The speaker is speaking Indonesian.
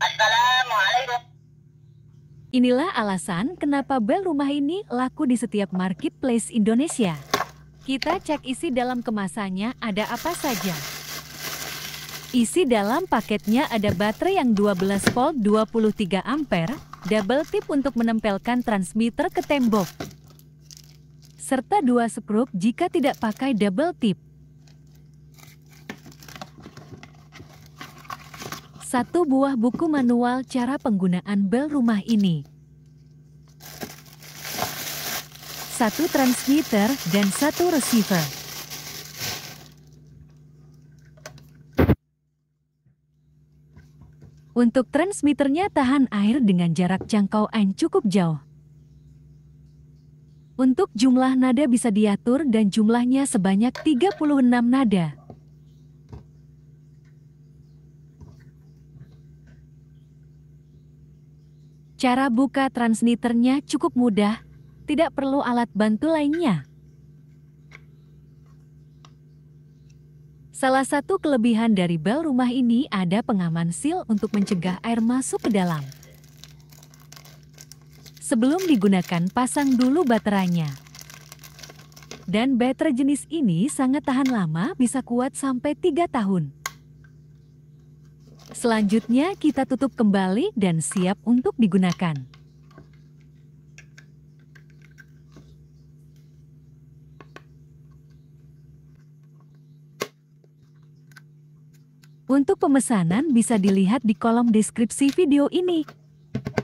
Assalamualaikum. Inilah alasan kenapa bel rumah ini laku di setiap marketplace Indonesia. Kita cek isi dalam kemasannya ada apa saja. Isi dalam paketnya ada baterai yang 12 volt 23 ampere, double tip untuk menempelkan transmitter ke tembok. Serta dua skrup jika tidak pakai double tip. Satu buah buku manual cara penggunaan bel rumah ini. Satu transmitter dan satu receiver. Untuk transmitternya tahan air dengan jarak jangkauan cukup jauh. Untuk jumlah nada bisa diatur dan jumlahnya sebanyak 36 nada. Cara buka transmitternya cukup mudah, tidak perlu alat bantu lainnya. Salah satu kelebihan dari bel rumah ini ada pengaman seal untuk mencegah air masuk ke dalam. Sebelum digunakan, pasang dulu baterainya. Dan baterai jenis ini sangat tahan lama, bisa kuat sampai 3 tahun. Selanjutnya kita tutup kembali dan siap untuk digunakan. Untuk pemesanan bisa dilihat di kolom deskripsi video ini.